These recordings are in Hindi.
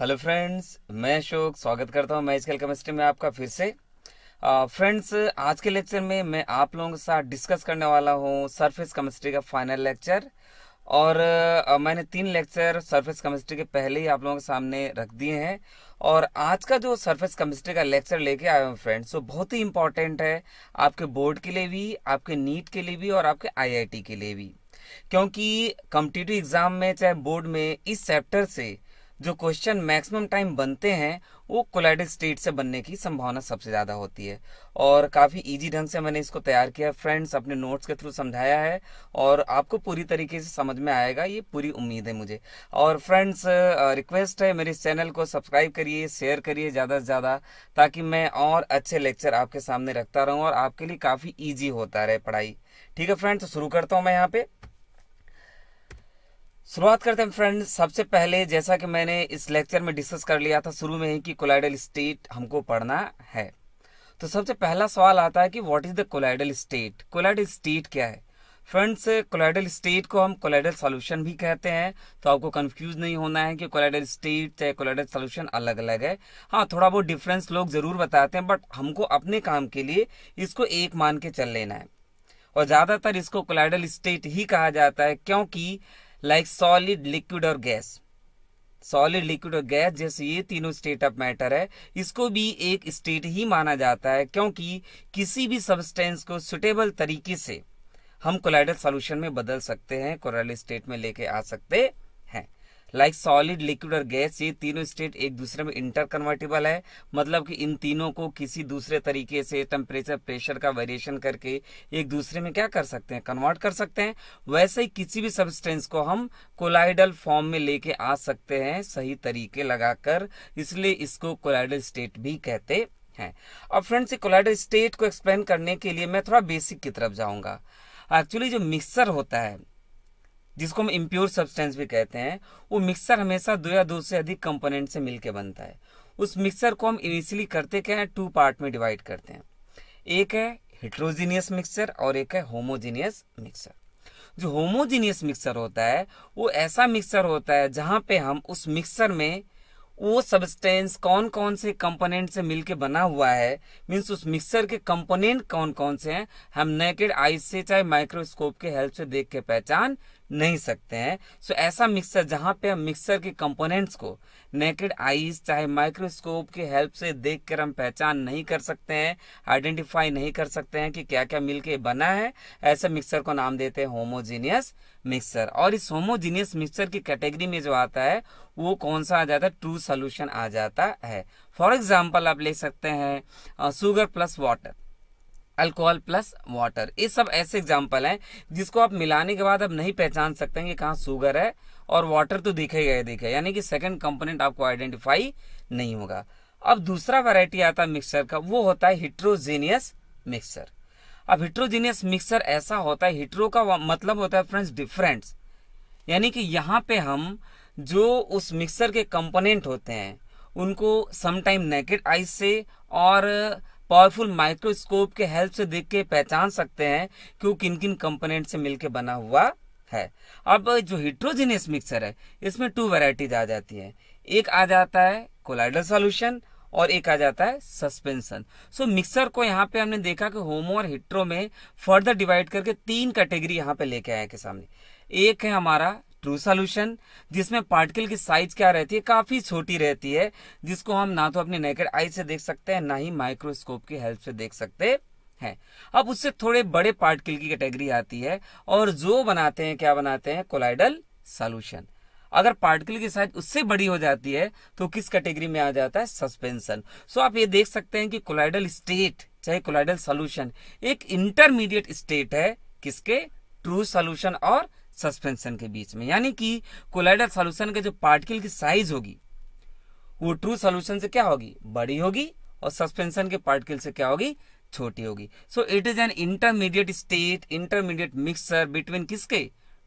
हेलो फ्रेंड्स मैं अशोक स्वागत करता हूं मैजिकल केमिस्ट्री में आपका फिर से फ्रेंड्स uh, आज के लेक्चर में मैं आप लोगों के साथ डिस्कस करने वाला हूं सरफेस केमिस्ट्री का फाइनल लेक्चर और uh, मैंने तीन लेक्चर सरफेस केमिस्ट्री के पहले ही आप लोगों के सामने रख दिए हैं और आज का जो सरफेस केमिस्ट्री का लेक्चर लेके आया हूँ फ्रेंड्स वो बहुत ही इंपॉर्टेंट है आपके बोर्ड के लिए भी आपके नीट के लिए भी और आपके आई के लिए भी क्योंकि कम्पिटिटिव एग्जाम में चाहे बोर्ड में इस चैप्टर से जो क्वेश्चन मैक्सिमम टाइम बनते हैं वो कोलाइडेड स्टेट से बनने की संभावना सबसे ज़्यादा होती है और काफ़ी इजी ढंग से मैंने इसको तैयार किया फ्रेंड्स अपने नोट्स के थ्रू समझाया है और आपको पूरी तरीके से समझ में आएगा ये पूरी उम्मीद है मुझे और फ्रेंड्स रिक्वेस्ट है मेरे चैनल को सब्सक्राइब करिए शेयर करिए ज़्यादा से ज़्यादा ताकि मैं और अच्छे लेक्चर आपके सामने रखता रहूँ और आपके लिए काफ़ी ईजी होता रहे पढ़ाई ठीक है फ्रेंड्स तो शुरू करता हूँ मैं यहाँ पर शुरुआत करते हैं फ्रेंड्स सबसे पहले जैसा कि मैंने इस लेक्चर में डिस्कस कर लिया था शुरू में ही कि कोलाइडल स्टेट हमको पढ़ना है तो सबसे पहला सवाल आता है कि what is the colloidal state colloidal state क्या है फ्रेंड्स कोलाइडल स्टेट को हम कोलाइडल सॉल्यूशन भी कहते हैं तो आपको कंफ्यूज नहीं होना है कि कोलाइडल स्टेट चाहे कोलाइडल सॉल्यूशन अलग अलग है हाँ थोड़ा बहुत डिफरेंस लोग ज़रूर बताते हैं बट हमको अपने काम के लिए इसको एक मान के चल लेना है और ज़्यादातर इसको कोलाइडल स्टेट ही कहा जाता है क्योंकि लाइक सॉलिड लिक्विड और गैस सॉलिड लिक्विड और गैस जैसे ये तीनों स्टेट ऑफ मैटर है इसको भी एक स्टेट ही माना जाता है क्योंकि किसी भी सब्सटेंस को सुटेबल तरीके से हम कोलाइडल सॉल्यूशन में बदल सकते हैं कोरल स्टेट में लेके आ सकते लाइक सॉलिड लिक्विड और गैस ये तीनों स्टेट एक दूसरे में इंटर कन्वर्टेबल है मतलब कि इन तीनों को किसी दूसरे तरीके से टेम्परेचर प्रेशर का वेरिएशन करके एक दूसरे में क्या कर सकते हैं कन्वर्ट कर सकते हैं वैसे ही किसी भी सब्सटेंस को हम कोलाइडल फॉर्म में लेके आ सकते हैं सही तरीके लगाकर इसलिए इसको कोलाइडल स्टेट भी कहते हैं अब फ्रेंड्स कोलाइडल स्टेट को एक्सप्लेन करने के लिए मैं थोड़ा बेसिक की तरफ जाऊंगा एक्चुअली जो मिक्सर होता है जिसको हम इम्प्योर सब्सटेंस भी कहते हैं वो मिक्सर हमेशा दो या दो से अधिक कंपोनेंट से मिलकर बनता है उस मिक्सर को हम इनिशियली करते क्या है टू पार्ट में डिवाइड करते हैं एक है हिट्रोजीनियस मिक्सर और एक है होमोजीनियस मिक्सर जो होमोजीनियस मिक्सर होता है वो ऐसा मिक्सर होता है जहाँ पे हम उस मिक्सर में वो सब्सटेंस कौन कौन से कंपोनेंट से मिलके बना हुआ है मीन्स उस मिक्सर के कंपोनेंट कौन कौन से हैं हम नेकेड आई से चाहे माइक्रोस्कोप के हेल्प से देख के पहचान नहीं सकते हैं सो ऐसा मिक्सर जहाँ पे हम मिक्सर के कंपोनेंट्स को नेकेड आईज चाहे माइक्रोस्कोप के हेल्प से देख कर हम पहचान नहीं कर सकते हैं आइडेंटिफाई नहीं कर सकते हैं कि क्या क्या मिलके बना है ऐसे मिक्सर को नाम देते हैं होमोजीनियस मिक्सर और इस होमोजीनियस मिक्सर की कैटेगरी में जो आता है वो कौन सा आ जाता है ट्रू सोल्यूशन आ जाता है फॉर एग्जाम्पल आप ले सकते हैं sugar plus water alcohol plus water ये सब ऐसे एग्जाम्पल हैं जिसको आप मिलाने के बाद अब नहीं पहचान सकते हैं कि कहाँ शुगर है और वाटर तो दिखे ही दिखे यानी कि सेकंड कंपोनेंट आपको आइडेंटिफाई नहीं होगा अब दूसरा वैरायटी आता है मिक्सर का वो होता है हिट्रोजीनियस मिक्सर अब हिट्रोजीनियस मिक्सर ऐसा होता है हिट्रो का मतलब होता है फ्रेंड्स डिफरेंट्स यानी कि यहाँ पे हम जो उस मिक्सर के कंपोनेंट होते हैं उनको समटाइम नेकेड आइस से और पावरफुल माइक्रोस्कोप के हेल्प से देख के पहचान सकते हैं कि वो किन किन कंपोनेंट से मिलकर बना हुआ है अब जो हिट्रोजीनियस मिक्सर है इसमें टू वेराइटीज आ जाती है एक आ जाता है कोलाइडल सोल्यूशन और एक आ जाता है सस्पेंशन सो मिक्सर को यहाँ पे हमने देखा कि होमो और हिट्रो में फर्दर डिवाइड करके तीन कैटेगरी यहाँ पे लेके आए के सामने एक है हमारा ट्रू सोल्यूशन जिसमें पार्टिकल की साइज क्या रहती है काफी छोटी रहती है जिसको हम ना तो अपने नेकेड आई से देख सकते हैं ना ही माइक्रोस्कोप की हेल्प से देख सकते हैं अब उससे थोड़े बड़े पार्टिकल की कैटेगरी आती है और जो बनाते हैं क्या बनाते हैं कोलाइडल सोल्यूशन अगर पार्टिकल की साइज उससे बड़ी हो जाती है तो किस कैटेगरी में आ जाता है सस्पेंशन सो आप ये देख सकते हैं कि कोलाइडल स्टेट चाहे कोलाइडल सोल्यूशन एक इंटरमीडिएट स्टेट है किसके ट्रू सोल्यूशन और सस्पेंशन के बीच में यानी कि कोलाइडर सॉल्यूशन के जो पार्टिकल की साइज होगी वो ट्रू सॉल्यूशन से क्या होगी बड़ी होगी और सस्पेंशन के पार्टिकल से क्या होगी छोटी होगी so it is an intermediate state intermediate mixture between किसके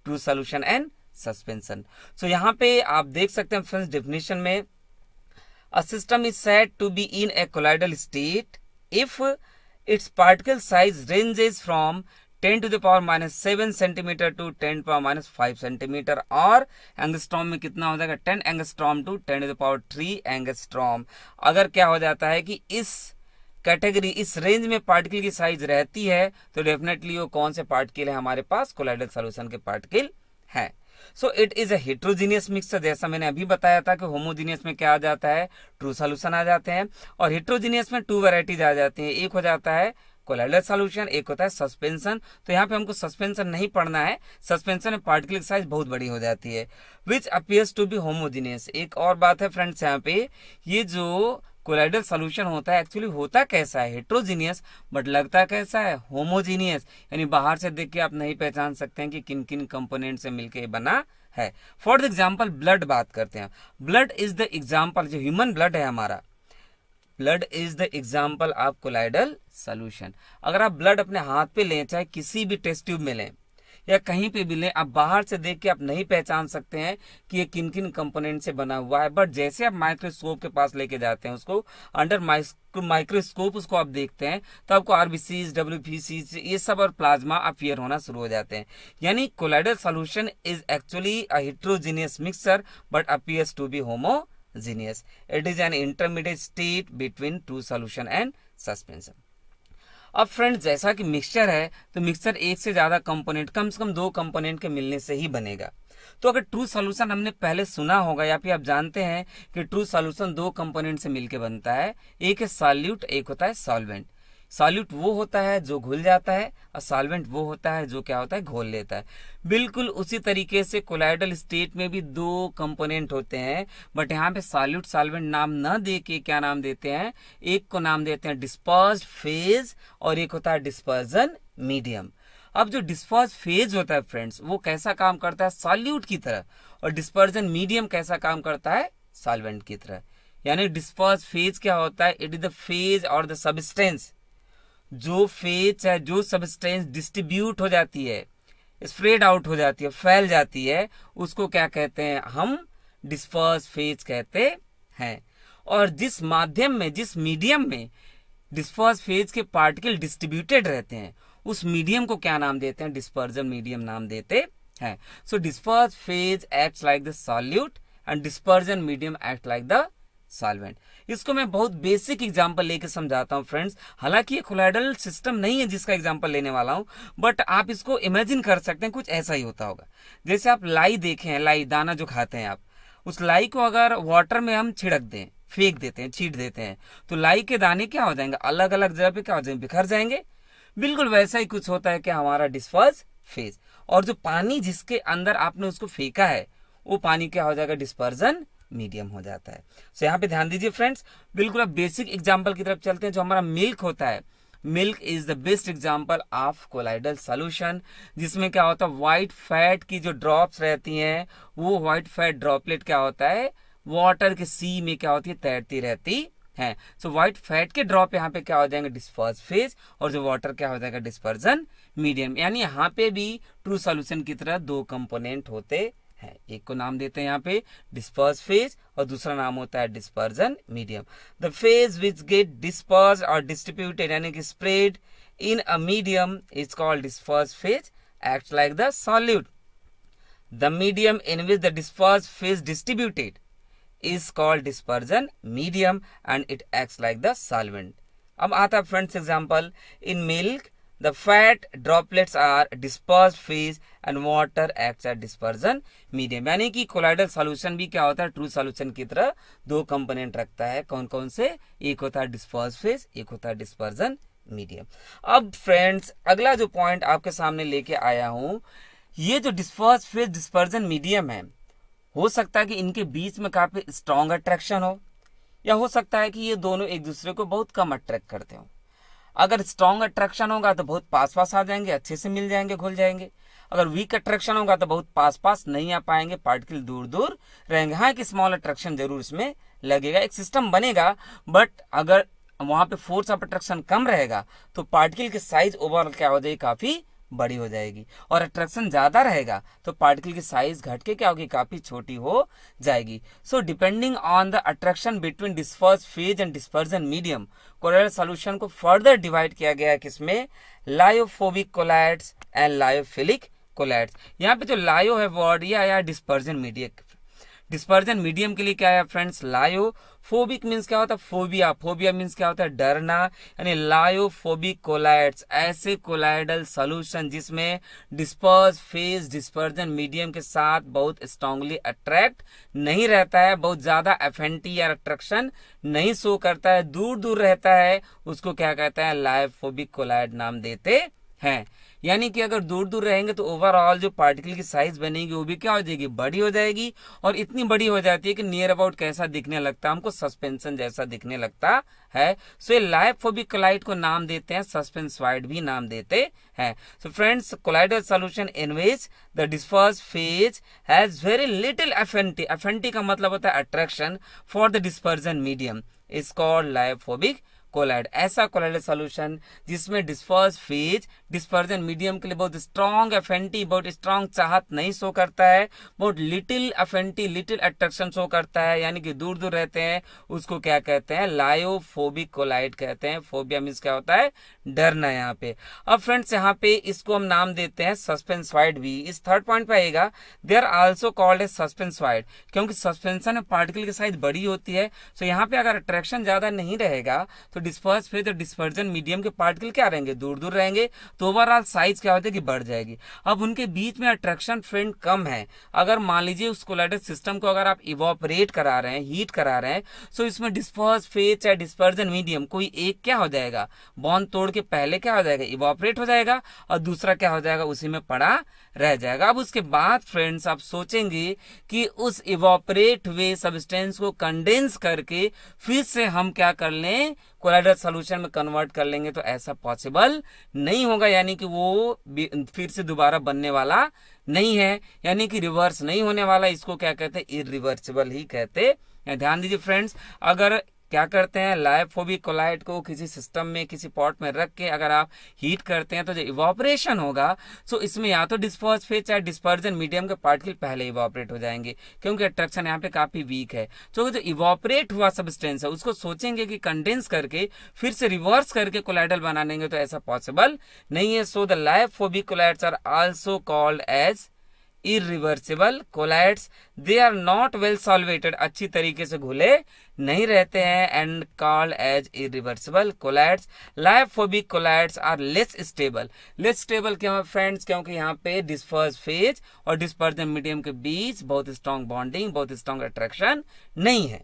true solution and suspension so यहाँ पे आप देख सकते हैं फ्रेंड्स डेफिनेशन में a system is set to be in a colloidal state if its particle size ranges from 10 to the power minus seven centimetre to 10 power minus five centimetre और एंगस्ट्रॉम में कितना हो जाएगा 10 angstrom to 10 to the power three angstrom अगर क्या हो जाता है कि इस कैटेगरी इस रेंज में पार्टिकल की साइज रहती है तो डेफिनेटली वो कौन से पार्टिकल है हमारे पास कोलाइडल सोल्यूशन के पार्टिकल है so it is heterogeneous mixture जैसा मैंने अभी बताया था कि होमोजीनियस में क्या आ जाता है ट्रू सोल्यूशन आ जाते हैं और हिट्रोजीनियस में टू वेराइटीज आ जाती है एक हो जाता है कोलैडल सॉल्यूशन एक होता है सस्पेंशन तो यहाँ पे हमको सस्पेंशन नहीं पढ़ना है सस्पेंशन में पार्टिकल की साइज बहुत बड़ी हो जाती है which appears to be homogeneous एक और बात है फ्रेंड्स यहाँ पे ये जो कोलाइडल सोल्यूशन होता है एक्चुअली होता कैसा है हेट्रोजीनियस बट लगता कैसा है होमोजीनियस यानी बाहर से देख के आप नहीं पहचान सकते हैं कि किन किन कंपोनेंट से मिलकर बना है फॉर द एग्जाम्पल ब्लड बात करते हैं ब्लड इज द एग्जाम्पल जो ह्यूमन ब्लड है हमारा blood is the example of colloidal solution अगर आप ब्लड अपने हाथ पे लें चाहे किसी भी टेस्ट ट्यूब में लें या कहीं पे भी लें आप बाहर से देख के आप नहीं पहचान सकते हैं कि ये किन किन कंपोनेंट से बना हुआ है बट जैसे आप माइक्रोस्कोप के पास लेके जाते हैं उसको अंडर माइक्रोस्कोप उसको आप देखते हैं तो आपको आरबीसीज डब्ल्यू ये सब और प्लाज्मा अपियर होना शुरू हो जाते हैं यानी colloidal solution is actually a heterogeneous mixture but appears to be होमो Genius. It is an intermediate state between true solution and suspension. अब फ्रेंड जैसा कि मिक्सचर है तो मिक्सचर एक से ज़्यादा कंपोनेंट कम से कम दो कंपोनेंट के मिलने से ही बनेगा तो अगर ट्रू सॉल्यूशन हमने पहले सुना होगा या फिर आप जानते हैं कि ट्रू सॉल्यूशन दो कंपोनेंट से मिलकर बनता है एक है सॉल्यूट एक होता है सॉल्वेंट सॉल्यूट वो होता है जो घुल जाता है और सॉल्वेंट वो होता है जो क्या होता है घोल लेता है बिल्कुल उसी तरीके से कोलाइडल स्टेट में भी दो कंपोनेंट होते हैं बट यहाँ पे सॉल्यूट सॉल्वेंट नाम न दे के क्या नाम देते हैं एक को नाम देते हैं डिस्पर्ज फेज और एक होता है डिस्पर्जन मीडियम अब जो डिस्पर्ज फेज होता है फ्रेंड्स वो कैसा काम करता है सॉल्यूट की तरह और डिस्पर्जन मीडियम कैसा काम करता है सॉल्वेंट की तरह यानी डिस्पर्ज फेज क्या होता है इट इज द फेज और द सब्सटेंस जो फेज है जो सबस्टेंस डिस्ट्रीब्यूट हो जाती है स्प्रेड आउट हो जाती है फैल जाती है उसको क्या कहते हैं हम डिस्पर्स फेज कहते हैं और जिस माध्यम में जिस मीडियम में डिस्पर्स फेज के पार्टिकल डिस्ट्रीब्यूटेड रहते हैं उस मीडियम को क्या नाम देते हैं डिस्पर्जन मीडियम नाम देते हैं so disperse phase act like the solute and dispersion medium act like the solvent इसको मैं बहुत बेसिक एग्जांपल लेके समझाता हूँ फ्रेंड्स हालांकि ये कोलाइडल सिस्टम नहीं है जिसका एग्जांपल लेने वाला हूँ बट आप इसको इमेजिन कर सकते हैं कुछ ऐसा ही होता होगा जैसे आप लाई देखे हैं लाई दाना जो खाते हैं आप उस लाई को अगर वाटर में हम छिड़क दें फेंक देते हैं छीट देते हैं तो लाई के दाने क्या हो जाएंगे अलग अलग जगह पे क्या हो जाएंगे बिखर जाएंगे बिल्कुल वैसा ही कुछ होता है कि हमारा डिस्पर्स फेज और जो पानी जिसके अंदर आपने उसको फेंका है वो पानी क्या हो जाएगा डिस्पर्जन मीडियम हो जाता है सो so, यहाँ पे ध्यान दीजिए फ्रेंड्स बिल्कुल अब बेसिक एग्जाम्पल की तरफ चलते हैं जो हमारा मिल्क होता है milk is the best example of colloidal solution जिसमें क्या होता है व्हाइट फैट की जो ड्रॉप्स रहती हैं वो व्हाइट फैट ड्रॉपलेट क्या होता है वाटर के सी में क्या होती है तैरती रहती है सो व्हाइट फैट के ड्रॉप यहाँ पे क्या हो जाएंगे डिस्पर्स फेज और जो वाटर क्या हो जाएगा डिस्पर्जन मीडियम यानी यहाँ पे भी ट्रू सोल्यूशन की तरह दो कंपोनेंट होते है एक को नाम देते हैं यहाँ पे डिस्पर्स फेज और दूसरा नाम होता है dispersion medium the phase which get disperse और डिस्ट्रीब्यूटेड यानी कि spread in a medium is called disperse phase act like the solute the medium in which the disperse phase distributed is called dispersion medium and it act like the solvent अब आता है friends example in milk The fat droplets are dispersed phase and water acts as dispersion medium. यानी कि कोलाइडल सॉल्यूशन भी क्या होता है ट्रू सॉल्यूशन की तरह दो कंपोनेंट रखता है कौन कौन से एक होता है डिस्पर्स फेज एक होता है डिस्पर्जन मीडियम अब फ्रेंड्स अगला जो पॉइंट आपके सामने लेके आया हूं ये जो डिस्पर्स फेज डिस्पर्जन मीडियम है हो सकता है कि इनके बीच में काफी स्ट्रांग अट्रैक्शन हो या हो सकता है कि ये दोनों एक दूसरे को बहुत कम अट्रैक्ट करते हो अगर स्ट्रांग अट्रैक्शन होगा तो बहुत पास पास आ जाएंगे अच्छे से मिल जाएंगे घुल जाएंगे अगर वीक अट्रैक्शन होगा तो बहुत पास पास नहीं आ पाएंगे पार्टिकल दूर दूर रहेंगे हाँ एक स्मॉल अट्रैक्शन जरूर इसमें लगेगा एक सिस्टम बनेगा बट अगर वहां पे फोर्स ऑफ अट्रैक्शन कम रहेगा तो पार्टिकल के साइज ओवरऑल क्या हो जाएगी काफी बड़ी हो जाएगी और अट्रैक्शन ज़्यादा रहेगा तो पार्टिकल की साइज घट के क्या होगी काफ़ी छोटी हो जाएगी so depending on the attraction between disperse phase and dispersion medium colloid solution को फर्दर डिवाइड किया गया किसमें lyophobic colloids and lyophilic colloids यहाँ पे जो लायो है वर्ड या आया डिस्पर्जन मीडियम डिस्पर्जन मीडियम के लिए क्या है फ्रेंड्स लायो फोबिक मीन्स क्या होता है फोबिया फोबिया मीन्स क्या होता है डरना यानी लायोफोबिक कोलाइड्स ऐसे कोलाइडल सोल्यूशन जिसमें डिस्पर्स फेज डिस्पर्जन मीडियम के साथ बहुत स्ट्रांगली अट्रैक्ट नहीं रहता है बहुत ज्यादा एफेंटी या अट्रैक्शन नहीं शो करता है दूर दूर रहता है उसको क्या कहता है लायोफोबिक कोलाइड नाम देते हैं यानी कि अगर दूर दूर रहेंगे तो ओवरऑल जो पार्टिकल की साइज बनेगी वो भी क्या हो जाएगी बड़ी हो जाएगी और इतनी बड़ी हो जाती है कि नियर अबाउट कैसा दिखने लगता है हमको सस्पेंशन जैसा दिखने लगता है सो ये लाइफ फोबिक को नाम देते हैं सस्पेंस वाइड भी नाम देते हैं so friends colloidal solution in which the disperse phase has very little affinity affinity का मतलब होता है attraction for the dispersion medium is called lyophobic colloid ऐसा कोलाइड सोल्यूशन जिसमें डिस्पर्स फेज डिस्पर्जन मीडियम के लिए बहुत स्ट्रांग एफेंटी बहुत स्ट्रांग चाहत नहीं शो करता है बहुत little affinity little attraction show करता है यानी कि दूर दूर रहते हैं उसको क्या कहते हैं लायोफोबिक कोलाइट कहते हैं फोबिया मीन्स क्या होता है डरना यहाँ पे अब फ्रेंड्स यहाँ पे इसको हम नाम देते हैं सस्पेंसवाइड भी इस थर्ड पॉइंट पे आएगा they are also called a suspensoid क्योंकि सस्पेंशन पार्टिकल की साइज बड़ी होती है तो यहाँ पे अगर अट्रैक्शन ज्यादा नहीं रहेगा तो डिस्पर्स फिर तो डिस्पर्जन मीडियम के पार्टिकल क्या रहेंगे दूर दूर रहेंगे तो तो ओवरऑल साइज क्या होता है कि बढ़ जाएगी अब उनके बीच में अट्रैक्शन फ्रेंड कम है अगर मान लीजिए उस कोलाइडर सिस्टम को अगर आप इवोपरेट करा रहे हैं हीट करा रहे हैं सो तो इसमें डिस्पर्स फेज चाहे डिस्पर्जन मीडियम कोई एक क्या हो जाएगा बॉन्ड तोड़ के पहले क्या हो जाएगा इवोपरेट हो जाएगा और दूसरा क्या हो जाएगा उसी में पड़ा रह जाएगा अब उसके बाद फ्रेंड्स आप सोचेंगे कि उस इवोपरेट हुए सबस्टेंस को कंडेंस करके फिर से हम क्या कर लें कोलाइडर सोल्यूशन में कन्वर्ट कर लेंगे तो ऐसा पॉसिबल नहीं होगा यानी कि वो फिर से दोबारा बनने वाला नहीं है यानी कि रिवर्स नहीं होने वाला इसको क्या कहते हैं इरिवर्सिबल ही कहते हैं ध्यान दीजिए फ्रेंड्स अगर क्या करते हैं लाइफोबिक कोलाइट को किसी सिस्टम में किसी पॉट में रख के अगर आप हीट करते हैं तो जो इवापरेशन होगा सो इसमें या तो डिस्पर्स फेज चाहे डिस्पर्जन मीडियम के पार्टिकल पहले इवापरेट हो जाएंगे क्योंकि अट्रैक्शन यहाँ पे काफी वीक है तो जो इवापरेट हुआ सबस्टेंस है उसको सोचेंगे कि कंडेंस करके फिर से रिवर्स करके कोलाइडल बनानेंगे तो ऐसा पॉसिबल नहीं है so the lyophobic colloids are also called as irreversible colloids they are not well solvated अच्छी तरीके से घुले नहीं रहते हैं and called as reversible colloids lyophobic colloids are less stable less stable क्यों है फ्रेंड्स क्योंकि यहाँ पे डिस्पर्स फेज और डिस्पर्जन मीडियम के बीच बहुत स्ट्रांग बॉन्डिंग बहुत स्ट्रांग अट्रैक्शन नहीं है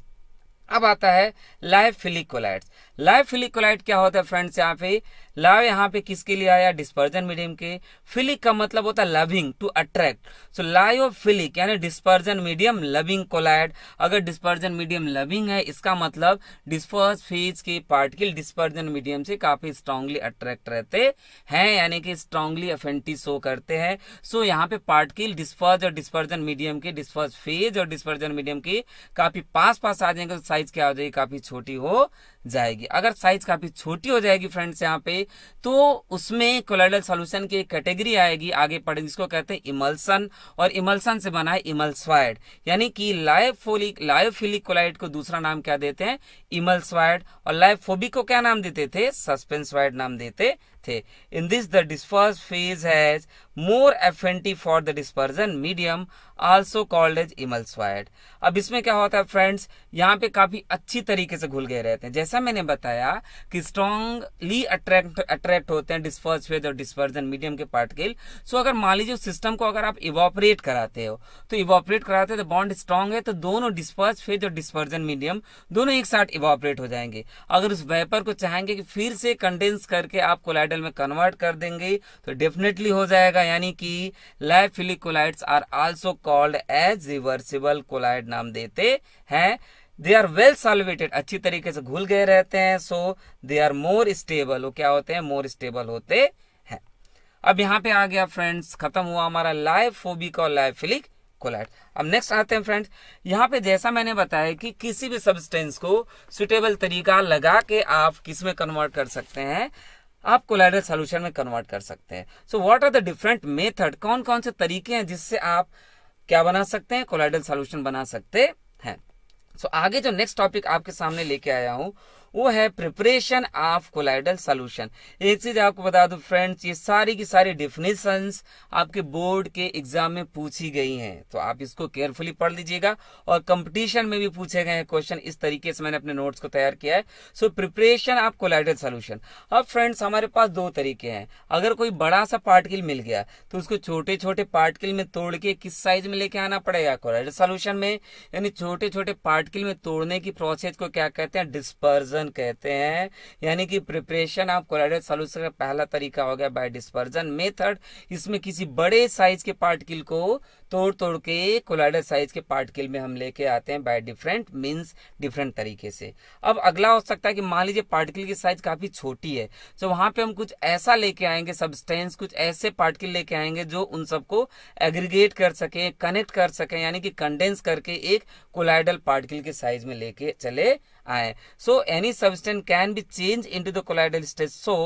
अब आता है लाइफिलिक कोलाइड्स लाइव फिलिकोलाइट क्या होता है फ्रेंड्स यहाँ पे लाइव यहाँ पे किसके लिए आया डिस्पर्जन मीडियम के फिलिक का मतलब होता है loving to attract so lyophilic यानी डिस्पर्जन मीडियम लविंग कोलाइड अगर डिस्पर्जन मीडियम लविंग है इसका मतलब डिस्पर्स फीज के पार्टिकल डिस्पर्जन मीडियम से काफी स्ट्रांगली अट्रैक्ट रहते हैं यानी कि स्ट्रांगली अफेंटी शो करते हैं सो so, यहाँ पे पार्टिकल डिस्पर्ज और डिस्पर्जन मीडियम के डिस्पर्स फेज और डिस्पर्जन मीडियम के काफी पास पास आ जाएंगे तो साइज क्या हो जाएगी काफी छोटी हो जाएगी अगर साइज काफी छोटी हो जाएगी फ्रेंड्स यहाँ पे तो उसमें कोलाइडल सोल्यूशन की एक कैटेगरी आएगी आगे पढ़े जिसको कहते हैं इमल्सन और इमल्सन से बना है इमल्सवाइड यानी कि लाइफोलिक लाइफिलिक कोलाइड को दूसरा नाम क्या देते हैं इमल्सवाइड और लाइफोबिक को क्या नाम देते थे सस्पेंसवाइड नाम देते थे in this the disperse phase has more affinity for the dispersion medium also called as emulsoid अब इसमें क्या होता है फ्रेंड्स यहाँ पे काफी अच्छी तरीके से घुल गए रहते हैं जैसा मैंने बताया कि स्ट्रॉन्गली अट्रैक्ट अट्रैक्ट होते हैं डिस्पर्स फेज और डिस्पर्जन मीडियम के पार्टिकल सो अगर मान लीजिए उस सिस्टम को अगर आप इवॉपरेट कराते हो तो इवॉपरेट कराते हो तो बॉन्ड स्ट्रांग है तो दोनों डिस्पर्स फेज और डिस्पर्जन मीडियम दोनों एक साथ इवॉपरेट हो जाएंगे अगर उस वेपर को चाहेंगे कि फिर से कंडेंस करके आप कोलाइडल में कन्वर्ट कर देंगे तो डेफिनेटली हो जाएगा यानी कि lyophilic colloids are also called as reversible colloid नाम देते हैं दे आर वेल सॉल्वेटेड अच्छी तरीके से घुल गए रहते हैं सो दे आर मोर स्टेबल वो क्या होते हैं मोर स्टेबल होते हैं अब यहाँ पे आ गया फ्रेंड्स खत्म हुआ हमारा लाइफोबिक और लाइफिलिक कोलाइड अब नेक्स्ट आते हैं फ्रेंड्स यहाँ पे जैसा मैंने बताया कि किसी भी सब्सटेंस को सुटेबल तरीका लगा के आप किस में कन्वर्ट कर सकते हैं आप कोलाइडल सोल्यूशन में कन्वर्ट कर सकते हैं so what are the different method कौन कौन से तरीके हैं जिससे आप क्या बना सकते हैं कोलाइडल सोल्यूशन बना सकते हैं सो so, आगे जो नेक्स्ट टॉपिक आपके सामने लेके आया हूं वो है प्रिपरेशन ऑफ कोलाइडल सोल्यूशन एक चीज आपको बता दूं फ्रेंड्स ये सारी की सारी डिफिनेशन आपके बोर्ड के एग्जाम में पूछी गई हैं तो आप इसको केयरफुली पढ़ लीजिएगा और कंपटीशन में भी पूछे गए क्वेश्चन इस तरीके से मैंने अपने नोट्स को तैयार किया है so preparation of colloidal solution अब फ्रेंड्स हमारे पास दो तरीके हैं अगर कोई बड़ा सा पार्टिकल मिल गया तो उसको छोटे छोटे पार्टिकल में तोड़ के किस साइज में लेके आना पड़ेगा कोलाइडल सोल्यूशन में यानी छोटे छोटे पार्टिकल में तोड़ने की प्रोसेस को क्या कहते हैं डिस्पर्जन डिस्पर्जन कहते हैं यानी कि प्रिपरेशन ऑफ क्लोराइडेड सोल्यूशन का पहला तरीका हो गया बाय डिस्पर्जन मेथड इसमें किसी बड़े साइज के पार्टिकल को तोड़ तोड़ के कोलाइडर साइज के पार्टिकल में हम लेके आते हैं बाय डिफरेंट मीन्स डिफरेंट तरीके से अब अगला हो सकता है कि मान लीजिए पार्टिकल की साइज काफी छोटी है तो वहां पे हम कुछ ऐसा लेके आएंगे सब्सटेंस कुछ ऐसे पार्टिकल लेके आएंगे जो उन सबको एग्रीगेट कर सके कनेक्ट कर सके यानी कि कंडेंस करके एक कोलाइडल पार्टिकल के साइज में लेके चले आए so any substance can be change in the colloidal stage so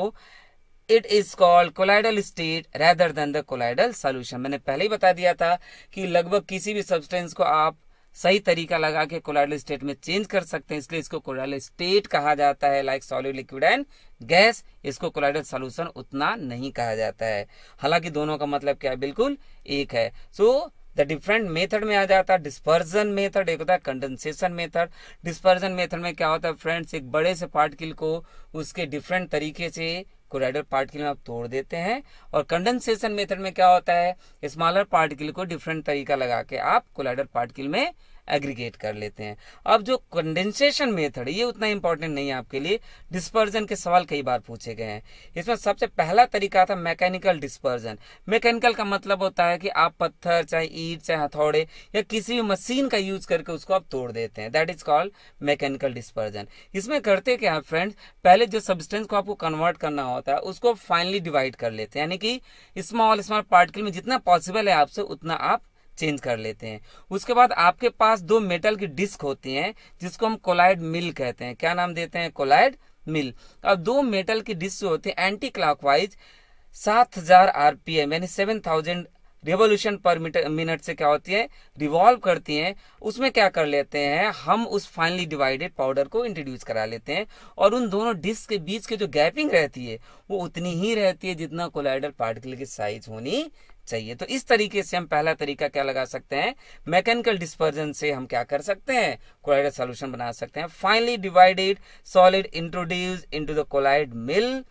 it is called colloidal state rather than the colloidal solution मैंने पहले ही बता दिया था कि लगभग किसी भी सब्सटेंस को आप सही तरीका लगा के कोलाइडल स्टेट में चेंज कर सकते हैं इसलिए इसको कोलाइडल स्टेट कहा जाता है like solid liquid and gas इसको कोलाइडल सोल्यूशन उतना नहीं कहा जाता है हालांकि दोनों का मतलब क्या है बिल्कुल एक है so so, the different method में आ जाता है डिस्पर्जन मेथड एक होता है कंडेंसेशन मेथड डिस्पर्जन मेथड में क्या होता है फ्रेंड्स एक बड़े से पार्टिकल को उसके डिफरेंट तरीके से कोराइडल पार्टिकल में आप तोड़ देते हैं और कंडेंसेशन मेथड में क्या होता है स्मॉलर पार्टिकल को डिफरेंट तरीका लगा के आप कोलाइडर पार्टिकल में एग्रीगेट कर लेते हैं अब जो कंडेंसेशन मेथड ये उतना इंपॉर्टेंट नहीं है आपके लिए डिस्पर्जन के सवाल कई बार पूछे गए हैं इसमें सबसे पहला तरीका था मैकेनिकल डिस्पर्जन मैकेनिकल का मतलब होता है कि आप पत्थर चाहे ईट चाहे हथौड़े या किसी भी मशीन का यूज करके उसको आप तोड़ देते हैं that is called mechanical dispersion इसमें करते क्या है फ्रेंड्स पहले जो सब्सटेंस को आपको कन्वर्ट करना होता है उसको फाइनली डिवाइड कर लेते हैं यानी कि स्मॉल स्मॉल पार्टिकल में जितना पॉसिबल है आपसे उतना आप चेंज कर लेते हैं उसके बाद आपके पास दो मेटल की डिस्क होती हैं जिसको हम कोलाइड मिल कहते हैं क्या नाम देते हैं कोलाइड मिल अब दो मेटल की डिस्क जो होती है एंटी क्लॉकवाइज 7000 आरपीएम यानी 7000 रिवोल्यूशन पर मीटर मिनट से क्या होती है रिवॉल्व करती हैं उसमें क्या कर लेते हैं हम उस फाइनली डिवाइडेड पाउडर को इंट्रोड्यूस करा लेते हैं और उन दोनों डिस्क के बीच के जो गैपिंग रहती है वो उतनी ही रहती है जितना कोलाइडल पार्टिकल की साइज होनी चाहिए तो इस तरीके से हम पहला तरीका क्या लगा सकते हैं मैकेनिकल डिस्पर्जन से हम क्या कर सकते हैं कोलाइड सोल्यूशन बना सकते हैं finely divided solid introduce into the colloid mill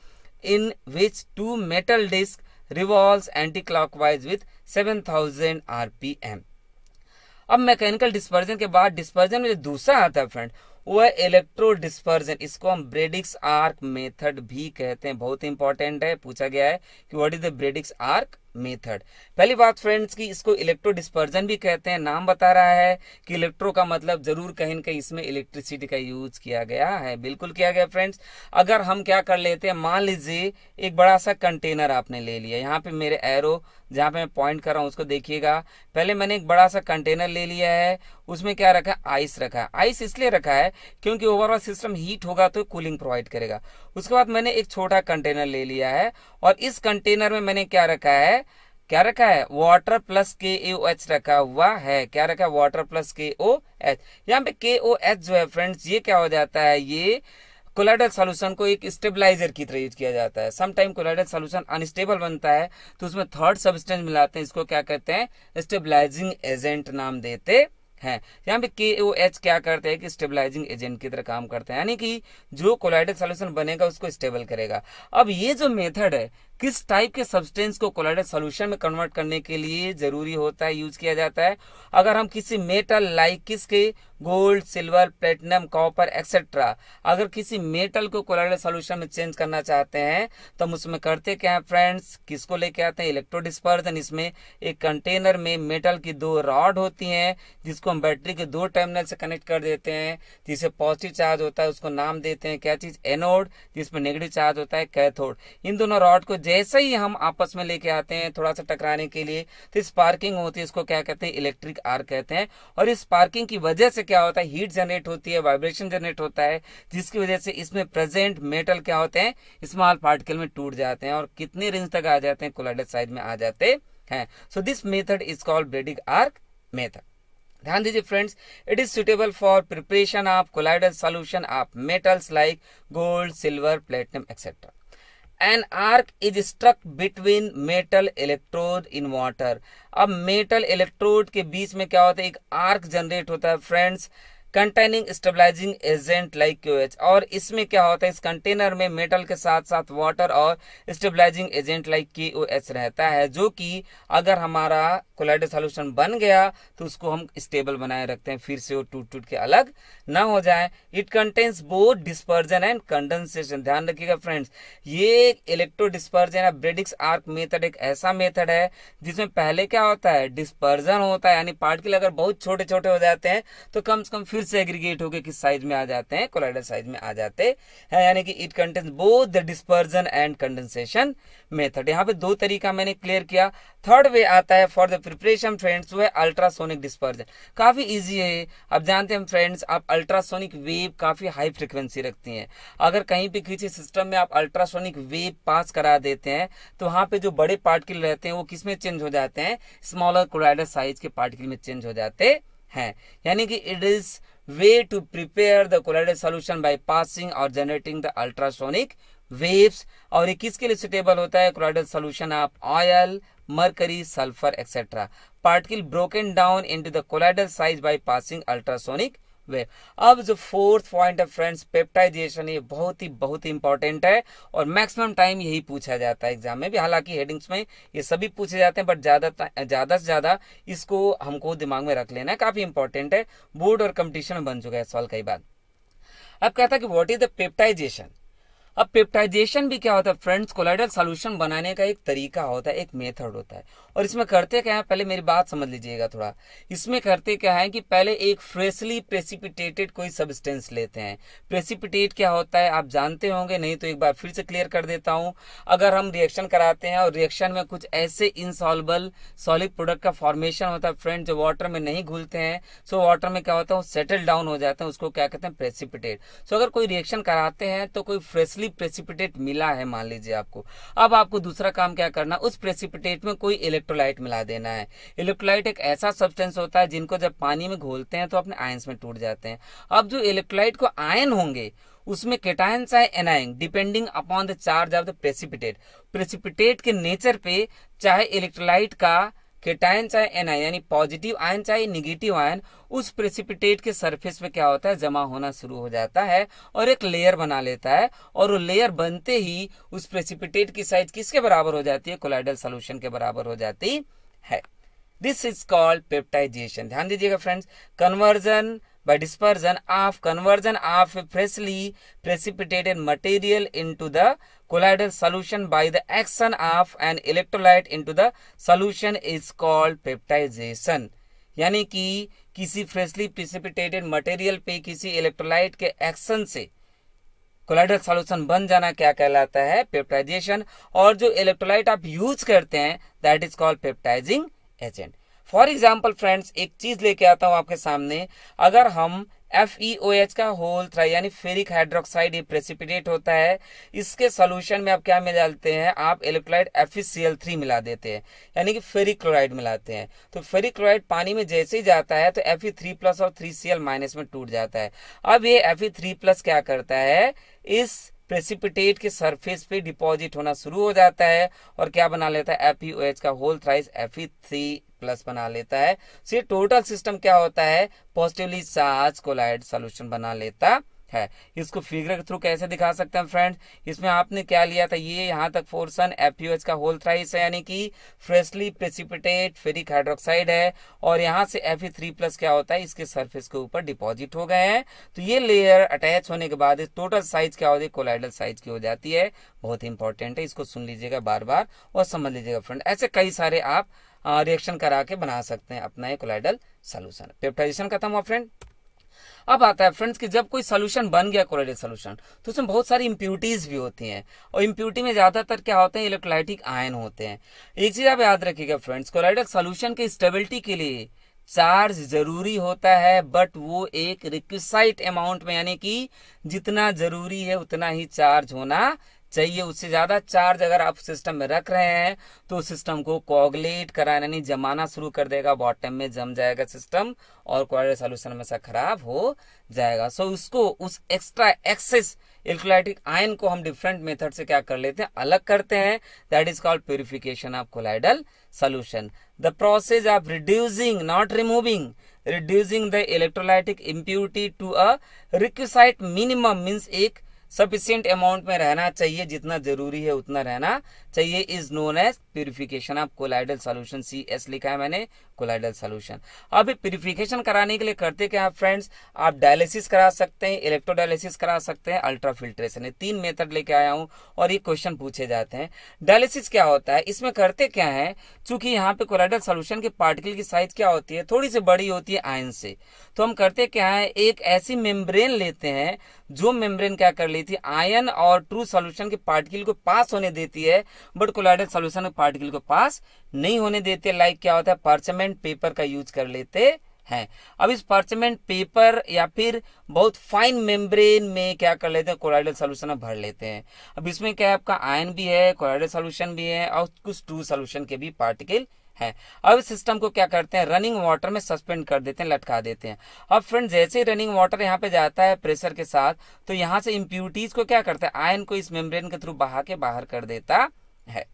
in which two metal disc revolve anti clockwise with seven thousand RPM अब मैकेनिकल डिस्पर्जन के बाद डिस्पर्जन में जो दूसरा आता है फ्रेंड है इलेक्ट्रो डिस्पर्जन इसको हम ब्रेडिक्स आर्क मेथड भी कहते हैं बहुत इंपॉर्टेंट है पूछा गया है कि what is the Bredig's arc method पहली बात फ्रेंड्स कि इसको इलेक्ट्रो डिस्पर्जन भी कहते हैं नाम बता रहा है कि इलेक्ट्रो का मतलब जरूर कहीं ना कहीं इसमें इलेक्ट्रिसिटी का यूज किया गया है बिल्कुल किया गया फ्रेंड्स अगर हम क्या कर लेते हैं मान लीजिए एक बड़ा सा कंटेनर आपने ले लिया यहाँ पे मेरे एरो जहाँ पे मैं पॉइंट कर रहा हूँ उसको देखिएगा पहले मैंने एक बड़ा सा कंटेनर ले लिया है उसमें क्या रखा है आइस रखा है आइस इसलिए रखा है क्योंकि ओवरऑल सिस्टम हीट होगा तो कूलिंग प्रोवाइड करेगा उसके बाद मैंने एक छोटा कंटेनर ले लिया है और इस कंटेनर में मैंने क्या रखा है क्या रखा है वाटर प्लस के एच रखा हुआ है क्या रखा है वाटर प्लस के ओ एच यहाँ पे के ओ एच जो है फ्रेंड्स ये क्या हो जाता है ये कोलाइडल सोल्यूशन को एक स्टेबलाइजर की तरह यूज किया जाता है समटाइम कोलाइडल सोल्यूशन अनस्टेबल बनता है तो उसमें थर्ड सब्सटेंस मिलाते हैं इसको क्या कहते हैं स्टेबलाइजिंग एजेंट नाम देते हैं यहाँ पे के ओ एच क्या करते हैं कि स्टेबलाइजिंग एजेंट की तरह काम करते हैं यानी कि जो कोलाइडल सोल्यूशन बनेगा उसको स्टेबल करेगा अब ये जो मेथड है किस टाइप के सब्सटेंस को कोलाइडल सोल्यूशन में कन्वर्ट करने के लिए जरूरी होता है यूज किया जाता है अगर हम किसी मेटल लाइक किसके gold silver platinum copper etcetera अगर किसी मेटल को कोलाइडल सोल्यूशन में चेंज करना चाहते हैं तो हम उसमें करते क्या है फ्रेंड्स किसको लेके आते हैं इलेक्ट्रो डिस्पर्जन इसमें एक कंटेनर में मेटल की दो रॉड होती हैं जिसको हम बैटरी के दो टर्मिनल से कनेक्ट कर देते हैं जिसे पॉजिटिव चार्ज होता है उसको नाम देते हैं क्या चीज एनोड जिसमें नेगेटिव चार्ज होता है कैथोड इन दोनों रॉड को जैसे ही हम आपस में लेके आते हैं थोड़ा सा टकराने के लिए तो स्पार्किंग होती है इसको क्या कहते हैं इलेक्ट्रिक आर कहते हैं और इस स्पार्किंग की वजह से क्या होता है हीट जनरेट होती है वाइब्रेशन जनरेट होता है जिसकी वजह से इसमें प्रेजेंट मेटल क्या होते हैं स्मॉल पार्टिकल में टूट जाते हैं और कितने रेंज तक आ जाते हैं कोलाइडर साइज में आ जाते हैं so this method is called Bredig arc method ध्यान दीजिए friends it is suitable for preparation of colloidal solution of metals like gold silver platinum etcetera an arc is struck between metal electrode in water अब मेटल इलेक्ट्रोड के बीच में क्या होता है एक आर्क जनरेट होता है friends containing stabilizing agent like H और इसमें क्या होता है इस कंटेनर में मेटल के साथ साथ वाटर और स्टेबलाइजिंग एजेंट लाइक के ओ एच रहता है जो कि अगर हमारा कोलाइडो सोल्यूशन बन गया तो उसको हम स्टेबल बनाए रखते हैं फिर से वो टूट टूट के अलग ना हो जाए it contains both dispersion and condensation ध्यान रखिएगा फ्रेंड्स ये इलेक्ट्रो डिस्पर्जन या ब्रेडिक्स आर्क मेथड एक ऐसा मेथड है जिसमें पहले क्या होता है डिस्पर्जन होता है यानी पार्टिकल अगर बहुत छोटे छोटे हो जाते हैं तो कम से कम फिर फिर से एग्रीगेट होकर किस साइज में आ जाते हैं कोलाइडल साइज में आ जाते हैं यानी कि it contain both the dispersion and condensation method यहाँ पे दो तरीका मैंने क्लियर किया थर्ड वे आता है फॉर द प्रिपरेशन फ्रेंड्स वो है अल्ट्रासोनिक डिस्पर्जन काफी इजी है अब जानते हैं फ्रेंड्स आप अल्ट्रासोनिक वेव काफी हाई फ्रिक्वेंसी रखती है अगर कहीं पे किसी सिस्टम में आप अल्ट्रासोनिक वेव पास करा देते हैं तो वहां पे जो बड़े पार्टिकल रहते हैं वो किसमें चेंज हो जाते हैं स्मॉलर कोलाइडर साइज के पार्टिकल में चेंज हो जाते हैं यानी कि it is way to prepare the colloidal solution by passing or generating the ultrasonic waves और ये किसके लिए सुटेबल होता है colloidal solution of oil, mercury, sulfur etc. Particle broken down into the colloidal size by passing ultrasonic waves. वे अब जो फोर्थ पॉइंट है फ्रेंड्स पेप्टाइजेशन ये बहुत ही बहुत ही इंपॉर्टेंट है और मैक्सिमम टाइम यही पूछा जाता है एग्जाम में भी हालांकि हेडिंग्स में ये सभी पूछे जाते हैं बट ज्यादा ज्यादा से ज्यादा इसको हमको दिमाग में रख लेना है काफी इंपॉर्टेंट है बोर्ड और कंपटीशन बन चुका है सवाल कई बार अब कहता कि वॉट इज द पेप्टाइजेशन अब पेप्टाइजेशन भी क्या होता है फ्रेंड्स कोलाइडल सोल्यूशन बनाने का एक तरीका होता है एक मेथड होता है और इसमें करते क्या है पहले मेरी बात समझ लीजिएगा थोड़ा इसमें करते क्या है कि पहले एक फ्रेशली प्रेसिपिटेटेड कोई सब्सटेंस लेते हैं प्रेसिपिटेट क्या होता है आप जानते होंगे नहीं तो एक बार फिर से क्लियर कर देता हूं अगर हम रिएक्शन कराते हैं और रिएक्शन में कुछ ऐसे इनसॉल्बल सॉलिड प्रोडक्ट का फॉर्मेशन होता है फ्रेंड जो वाटर में नहीं घुलते हैं सो वाटर में क्या होता है सेटल डाउन हो जाते हैं उसको क्या कहते हैं प्रेसिपिटेट सो अगर कोई रिएक्शन कराते हैं तो कोई फ्रेशली प्रेसिपिटेट मिला है मान लीजिए आपको अब आपको दूसरा काम क्या करना उस प्रेसिपिटेट में कोई इलेक्ट्रोलाइट मिला देना है इलेक्ट्रोलाइट एक ऐसा सब्सटेंस होता है जिनको जब पानी में घोलते हैं तो अपने आयंस में टूट जाते हैं अब जो इलेक्ट्रोलाइट को आयन होंगे उसमें केटायन चाहे anion depending upon the charge of the precipitate precipitate के नेचर पे चाहे इलेक्ट्रोलाइट का केटायन चाहे एनायन यानी पॉजिटिव आयन चाहे निगेटिव आयन उस प्रेसिपिटेट के सरफेस में क्या होता है जमा होना शुरू हो जाता है और एक लेयर बना लेता है और वो लेयर बनते ही उस प्रेसिपिटेट की साइज किसके बराबर हो जाती है कोलाइडल सोल्यूशन के बराबर हो जाती है दिस इज कॉल्ड पेप्टाइजेशन ध्यान दीजिएगा friends conversion by dispersion of conversion of freshly precipitated material into the colloidal solution by the action of an electrolyte into the solution is called peptization यानी कि किसी फ्रेशली प्रिसिपिटेटेड मटेरियल पे किसी इलेक्ट्रोलाइट के एक्शन से कोलाइडल सॉल्यूशन बन जाना क्या कहलाता है पेप्टाइजेशन और जो इलेक्ट्रोलाइट आप यूज करते हैं that is called peptizing agent for example friends एक चीज लेके आता हूं आपके सामने अगर हम एफ एच e का होल थ्रा यानी फेरिक हाइड्रोक्साइड ये प्रेसिपिटेट होता है इसके सॉल्यूशन में आप क्या मिलाते हैं आप इलेक्ट्रोलाइट एफ e मिला देते हैं यानी कि फेरिक क्लोराइड मिलाते हैं तो फेरिक क्लोराइड पानी में जैसे ही जाता है तो एफ ई थ्री प्लस और थ्री सी एल माइनस में टूट जाता है अब ये एफ ई थ्री प्लस क्या करता है इस प्रेसिपिटेट के सरफेस पे डिपॉजिट होना शुरू हो जाता है और क्या बना लेता है एफ ई ओ एच का whole thrice F E three plus बना लेता है फिर टोटल सिस्टम क्या होता है पॉजिटिवली चार्ज कोलाइड सोल्यूशन बना लेता है इसको फिगर के थ्रू कैसे दिखा सकते हैं फ्रेंड इसमें आपने क्या लिया था ये यहाँ तक फोर्सन एफ का होल थ्राइस है यानी कि फ्रेशली प्रेसिपिटेट फेरिक हाइड्रोक्साइड है और यहाँ से एफ थ्री प्लस क्या होता है इसके सरफेस के ऊपर डिपॉजिट हो गए हैं तो ये लेयर अटैच होने के बाद टोटल साइज क्या होती है कोलाइडल साइज की हो जाती है बहुत इंपॉर्टेंट है इसको सुन लीजिएगा बार बार और समझ लीजिएगा फ्रेंड ऐसे कई सारे आप रिएक्शन करा के बना सकते हैं अपना एक कोलाइडल सोल्यूशन पेप्टाइजेशन खत्म हुआ फ्रेंड अब आता है फ्रेंड्स कि जब कोई सोल्यूशन बन गया कोलाइडल सोल्यूशन तो उसमें बहुत सारी इम्प्यूटीज भी होती हैं और इम्प्यूटी में ज्यादातर क्या होते हैं इलेक्ट्रोलाइटिक आयन होते हैं एक चीज आप याद रखिएगा फ्रेंड्स कोलाइडल सोल्यूशन की स्टेबिलिटी के लिए चार्ज जरूरी होता है बट वो एक रिक्विसाइट अमाउंट में यानी कि जितना जरूरी है उतना ही चार्ज होना चाहिए उससे ज़्यादा चार्ज अगर आप सिस्टम में रख रहे हैं तो सिस्टम को कॉगलेट कराना नहीं जमाना शुरू कर देगा बॉटम में जम जाएगा सिस्टम और क्वार सोल्यूशन से खराब हो जाएगा सो उसको उस एक्स्ट्रा एक्सेस इलेक्ट्रोलाइटिक आयन को हम डिफरेंट मेथड से क्या कर लेते हैं अलग करते हैं that is called purification of colloidal solution the process of reducing not removing reducing the electrolytic impurity to a requisite minimum means एक सफिशियंट अमाउंट में रहना चाहिए जितना जरूरी है उतना रहना चाहिए is known as purification of colloidal solution C S लिखा है मैंने कोलाइडल सोल्यूशन अब प्यूरिफिकेशन कराने के लिए करते क्या आप फ्रेंड्स आप डायलिसिस करा सकते हैं इलेक्ट्रोडायलिसिस करा सकते हैं अल्ट्रा फिल्ट्रेशन तीन मेथड लेके आया हूँ और ये क्वेश्चन पूछे जाते हैं डायलिसिस क्या होता है इसमें करते क्या है चूंकि यहाँ पे कोलाइडल सोल्यूशन के पार्टिकल की साइज क्या होती है थोड़ी सी बड़ी होती है आयन से तो हम करते क्या है एक ऐसी मेम्ब्रेन लेते हैं जो मेम्ब्रेन क्या कर लेती है आयन और ट्रू सोल्यूशन के पार्टिकल को पास होने देती है बट कोलाइडल सोल्यूशन पार्टिकल को पास नहीं होने देते लाइक क्या होता है पार्चमेंट पेपर का यूज कर लेते हैं अब इस पार्चमेंट पेपर या फिर बहुत फाइन मेम्ब्रेन में क्या कर लेते हैं कोलाइडल सोल्यूशन भर लेते हैं अब इसमें क्या है आपका आयन भी है कोलाइडल सोल्यूशन भी है और कुछ ट्रू सोल्यूशन के भी पार्टिकल है अब सिस्टम को क्या करते हैं रनिंग वाटर में सस्पेंड कर देते हैं लटका देते हैं अब फ्रेंड जैसे ही रनिंग वाटर यहाँ पे जाता है प्रेशर के साथ तो यहाँ से इम्प्यूरिटीज को क्या करते हैं आयन को इस मेम्ब्रेन के थ्रू बहा के बाहर कर देता है है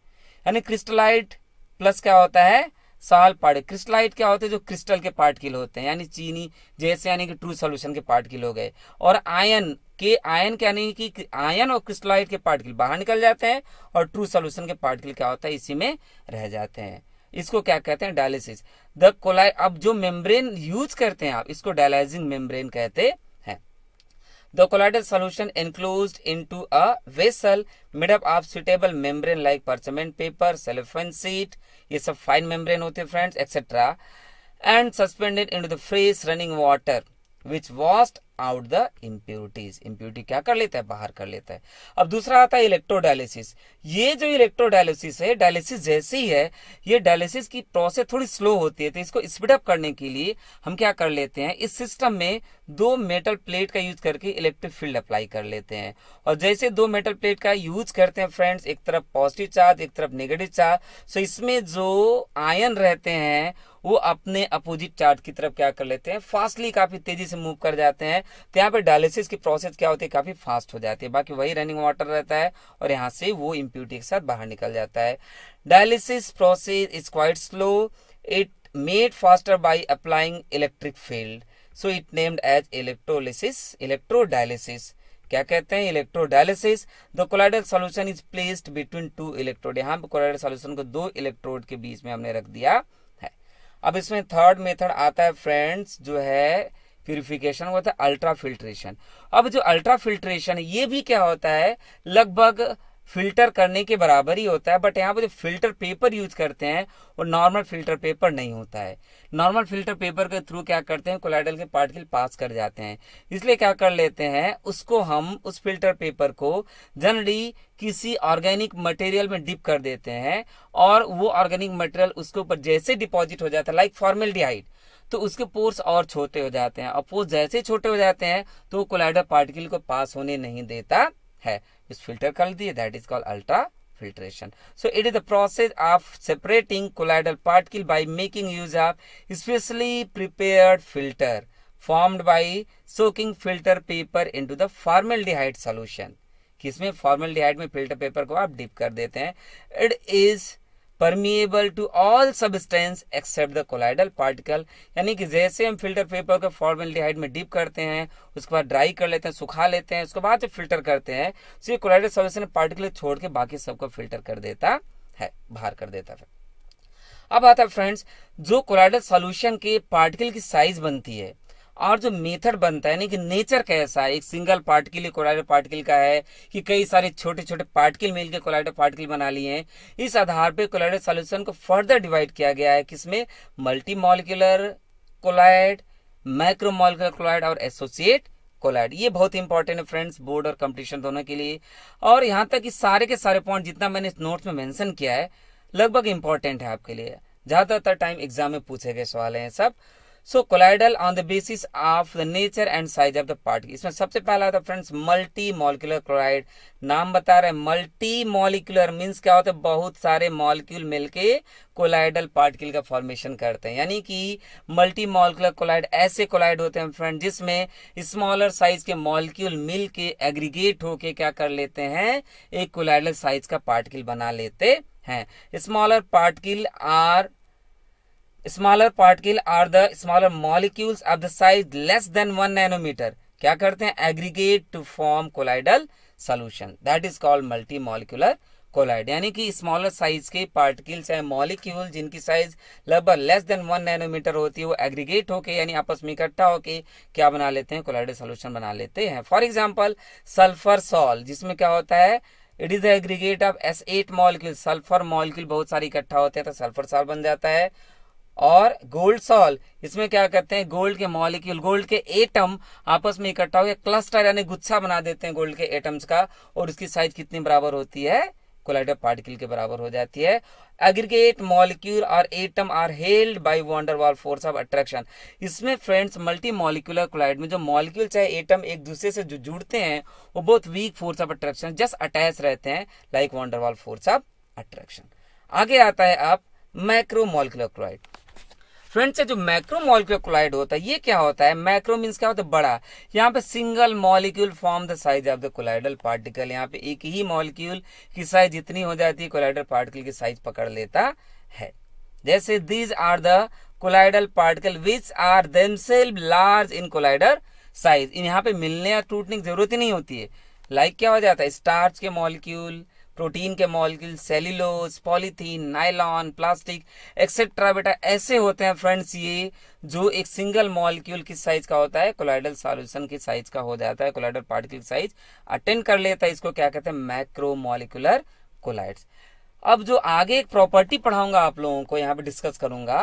यानी क्रिस्टलाइट प्लस क्या होता है साल पार्ट क्रिस्टलाइट क्या होते हैं जो क्रिस्टल के पार्टिकल होते हैं यानी चीनी जैसे यानी कि ट्रू सोल्यूशन के पार्टिकल हो गए और आयन के आयन क्या यानी कि आयन और क्रिस्टलाइट के पार्टिकल बाहर निकल जाते हैं और ट्रू सोल्यूशन के पार्टिकल क्या होता है इसी में रह जाते हैं इसको क्या कहते हैं डायलिसिस द कोलाई अब जो मेम्ब्रेन यूज करते हैं आप इसको डायलाइजिंग मेम्ब्रेन कहते हैं The colloidal solution enclosed into a vessel made up of suitable membrane like parchment paper, cellophane sheet, is a fine membrane होते friends, etc. And suspended into the fresh running water, which washed out the impurities impurity क्या कर लेता है बाहर कर लेता है अब दूसरा आता है इलेक्ट्रोडायलिसिस ये जो इलेक्ट्रोडायलिसिस है डायलिसिस जैसी है ये डायलिसिस की प्रोसेस थोड़ी स्लो होती है तो इसको स्पीडअप करने के लिए हम क्या कर लेते हैं इस सिस्टम में दो मेटल प्लेट का यूज करके इलेक्ट्रिक फील्ड अप्लाई कर लेते हैं और जैसे दो मेटल प्लेट का यूज करते हैं फ्रेंड्स एक तरफ पॉजिटिव चार्ज एक तरफ नेगेटिव चार्ज सो इसमें जो आयन रहते हैं वो अपने अपोजिट चार्ज की तरफ क्या कर लेते हैं फास्टली काफी तेजी से मूव कर जाते हैं तो यहाँ पर डायलिसिस की प्रोसेस क्या होती है काफी फास्ट हो जाती है बाकी वही रनिंग वाटर रहता है और यहाँ से वो इम्प्यूटी के साथ बाहर निकल जाता है dialysis process is quite slow it made faster by applying electric field so it named as electrolysis electro dialysis क्या कहते हैं electro dialysis the colloidal solution is placed between two electrode यहाँ पर कोलाइडल सोल्यूशन को दो इलेक्ट्रोड के बीच में हमने रख दिया है अब इसमें थर्ड मेथड आता है फ्रेंड्स जो है प्यूरिफिकेशन होता है अल्ट्रा फिल्ट्रेशन अब जो अल्ट्रा फिल्ट्रेशन ये भी क्या होता है लगभग फिल्टर करने के बराबर ही होता है बट यहाँ पर जो फिल्टर पेपर यूज करते हैं वो नॉर्मल फिल्टर पेपर नहीं होता है नॉर्मल फिल्टर पेपर के थ्रू क्या करते हैं कोलाइडल के पार्टिकल पास कर जाते हैं इसलिए क्या कर लेते हैं उसको हम उस फिल्टर पेपर को जनरली किसी ऑर्गेनिक मटेरियल में डिप कर देते हैं और वो ऑर्गेनिक मटेरियल उसके ऊपर जैसे डिपॉजिट हो जाता है लाइक फॉर्मेलिहाइड तो उसके पोर्स और छोटे हो जाते हैं और पोर्स जैसे छोटे हो जाते हैं तो वो कोलाइडर पार्टिकल को पास होने नहीं देता है इस फिल्टर कर दिए that is called ultra filtration so it is the process of separating colloidal particle by making use of specially prepared filter formed by soaking filter paper into the formaldehyde solution किसमें फॉर्मल डिहाइट में फिल्टर पेपर को आप डिप कर देते हैं it is permeable to all substance except the colloidal particle यानी कि जैसे हम फिल्टर पेपर को फॉर्मेलिटीहाइड में डीप करते हैं उसके बाद ड्राई कर लेते हैं सुखा लेते हैं उसके बाद जब फिल्टर करते हैं तो ये कोलाइडल सबस्टेंस पार्टिकल छोड़ के बाकी सबको फिल्टर कर देता है बाहर कर देता है अब आता है फ्रेंड्स जो कोलाइडल सोल्यूशन के पार्टिकल की साइज बनती है और जो मेथड बनता है ना कि नेचर कैसा है एक सिंगल पार्टिकल या कोलाइडर पार्टिकल का है कि कई सारे छोटे छोटे पार्टिकल मिलकर कोलाइडर पार्टिकल बना लिए हैं इस आधार पर कोलाइडर सॉल्यूशन को फर्दर डिवाइड किया गया है किसमें multi molecular colloid micromolecular colloid और एसोसिएट कोलाइड ये बहुत इंपॉर्टेंट है फ्रेंड्स बोर्ड और कॉम्पिटिशन दोनों के लिए और यहाँ तक कि सारे के सारे पॉइंट जितना मैंने इस नोट्स में मैंशन किया है लगभग इंपॉर्टेंट है आपके लिए ज्यादातर टाइम एग्जाम में पूछे गए सवाल हैं सब so colloidal on the basis of the nature and size of the particle इसमें सबसे पहला था फ्रेंड्स मल्टी मोलिकुलर क्लोराइड नाम बता रहे मल्टी मोलिकुलर मीन्स क्या होता है बहुत सारे मॉलिक्यूल मिलके कोलाइडल पार्टिकल का फॉर्मेशन करते हैं यानी कि मल्टी मोलिकुलर कोलाइड ऐसे कोलाइड होते हैं फ्रेंड जिसमें स्मॉलर साइज के मॉलिक्यूल मिल के एग्रीगेट होके क्या कर लेते हैं एक कोलाइडल साइज का पार्टिकल बना लेते हैं smaller particle are smaller particle are the smaller molecules of the size less than one nanometer क्या करते हैं aggregate to form colloidal solution that is called multi molecular colloid यानी कि स्मॉलर साइज के पार्टिकल्स है मॉलिक्यूल जिनकी साइज लगभग लेस देन वन नैनोमीटर होती है वो एग्रीगेट होके यानी आपस में इकट्ठा होके क्या बना लेते हैं कोलाइडल सोल्यूशन बना लेते हैं फॉर एग्जाम्पल सल्फर सॉल जिसमें क्या होता है it is the aggregate of S eight molecule sulphur molecule बहुत सारे इकट्ठा होते हैं तो सल्फर सॉल बन जाता है और गोल्ड सॉल इसमें क्या करते हैं गोल्ड के मॉलिक्यूल गोल्ड के एटम आपस में इकट्ठा होकर क्लस्टर यानी गुच्छा बना देते हैं गोल्ड के एटम्स का और उसकी साइज कितनी बराबर होती है कोलाइडर पार्टिकल के बराबर हो जाती है एग्रीगेट मॉलिक्यूल और atom are held by Waals force of attraction इसमें फ्रेंड्स मल्टी मॉलिक्यूलर कोलाइड में जो मॉलिक्यूल चाहे एटम एक दूसरे से जो जुड़ते हैं वो बहुत weak force of attraction just attach रहते हैं like Waals force of attraction आगे आता है आप मैक्रो मॉलिक्यूलर क्लोराइड फ्रेंड से जो मैक्रो मॉलिक्यूल कोलाइड होता है ये क्या होता है मैक्रो मीन्स क्या होता है बड़ा यहाँ पे single molecule form the size of the colloidal particle यहाँ पे एक ही मॉलिक्यूल की साइज जितनी हो जाती है कोलाइडल पार्टिकल की साइज पकड़ लेता है जैसे these are the colloidal particle which are them large in colloidal size in यहाँ पे मिलने या टूटने की जरूरत ही नहीं होती है लाइक like क्या हो जाता है स्टार्च के मॉलिक्यूल प्रोटीन के molecule cellulose polythene nylon plastic etcetera बेटा ऐसे होते हैं फ्रेंड्स ये जो एक सिंगल मॉलिक्यूल किस साइज का होता है कोलाइडल सॉल्यूशन की साइज का हो जाता है कोलाइडल पार्टिकल साइज अटेंड कर लेता है इसको क्या कहते हैं मैक्रो मॉलिक्यूलर कोलाइड्स अब जो आगे एक प्रॉपर्टी पढ़ाऊंगा आप लोगों को यहाँ पे डिस्कस करूंगा